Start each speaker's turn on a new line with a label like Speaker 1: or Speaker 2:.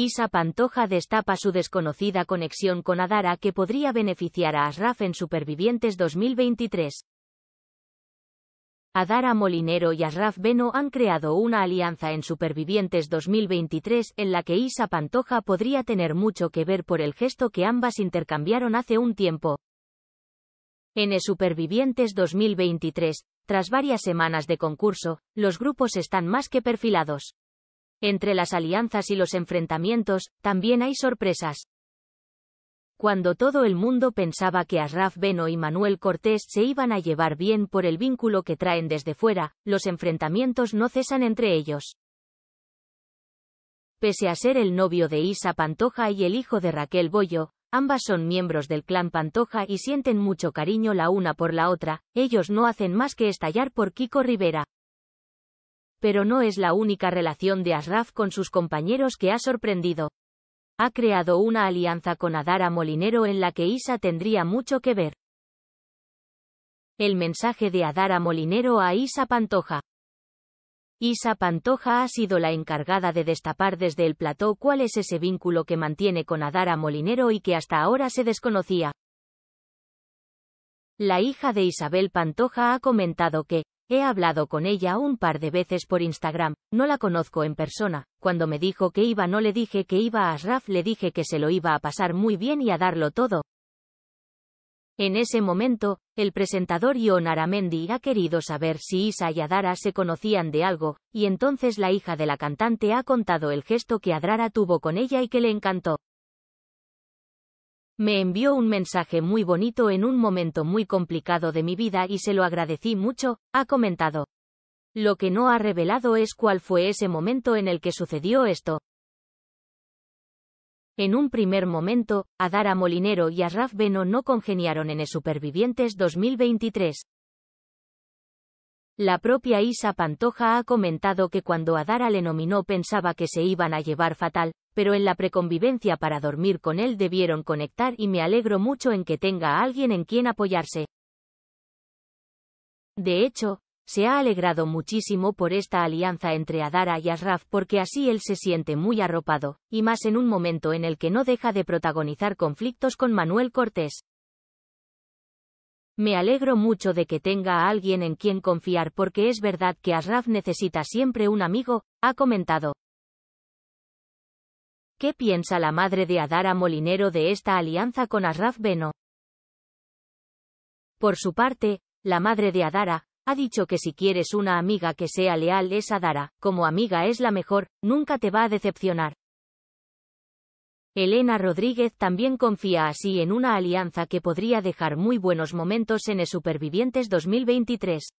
Speaker 1: Isa Pantoja destapa su desconocida conexión con Adara que podría beneficiar a Ashraf en Supervivientes 2023. Adara Molinero y Ashraf Beno han creado una alianza en Supervivientes 2023 en la que Isa Pantoja podría tener mucho que ver por el gesto que ambas intercambiaron hace un tiempo. En Supervivientes 2023, tras varias semanas de concurso, los grupos están más que perfilados. Entre las alianzas y los enfrentamientos, también hay sorpresas. Cuando todo el mundo pensaba que Asraf Beno y Manuel Cortés se iban a llevar bien por el vínculo que traen desde fuera, los enfrentamientos no cesan entre ellos. Pese a ser el novio de Isa Pantoja y el hijo de Raquel Bollo, ambas son miembros del clan Pantoja y sienten mucho cariño la una por la otra, ellos no hacen más que estallar por Kiko Rivera pero no es la única relación de Asraf con sus compañeros que ha sorprendido. Ha creado una alianza con Adara Molinero en la que Isa tendría mucho que ver. El mensaje de Adara Molinero a Isa Pantoja. Isa Pantoja ha sido la encargada de destapar desde el plató cuál es ese vínculo que mantiene con Adara Molinero y que hasta ahora se desconocía. La hija de Isabel Pantoja ha comentado que, He hablado con ella un par de veces por Instagram, no la conozco en persona, cuando me dijo que iba no le dije que iba a Ashraf, le dije que se lo iba a pasar muy bien y a darlo todo. En ese momento, el presentador Ion Aramendi ha querido saber si Isa y Adara se conocían de algo, y entonces la hija de la cantante ha contado el gesto que Adara tuvo con ella y que le encantó. Me envió un mensaje muy bonito en un momento muy complicado de mi vida y se lo agradecí mucho, ha comentado. Lo que no ha revelado es cuál fue ese momento en el que sucedió esto. En un primer momento, Adara Molinero y Asraf Beno no congeniaron en El Supervivientes 2023. La propia Isa Pantoja ha comentado que cuando Adara le nominó pensaba que se iban a llevar fatal, pero en la preconvivencia para dormir con él debieron conectar y me alegro mucho en que tenga a alguien en quien apoyarse. De hecho, se ha alegrado muchísimo por esta alianza entre Adara y Asraf porque así él se siente muy arropado, y más en un momento en el que no deja de protagonizar conflictos con Manuel Cortés. Me alegro mucho de que tenga a alguien en quien confiar porque es verdad que Asraf necesita siempre un amigo, ha comentado. ¿Qué piensa la madre de Adara Molinero de esta alianza con Asraf Beno? Por su parte, la madre de Adara, ha dicho que si quieres una amiga que sea leal es Adara, como amiga es la mejor, nunca te va a decepcionar. Elena Rodríguez también confía así en una alianza que podría dejar muy buenos momentos en e Supervivientes 2023.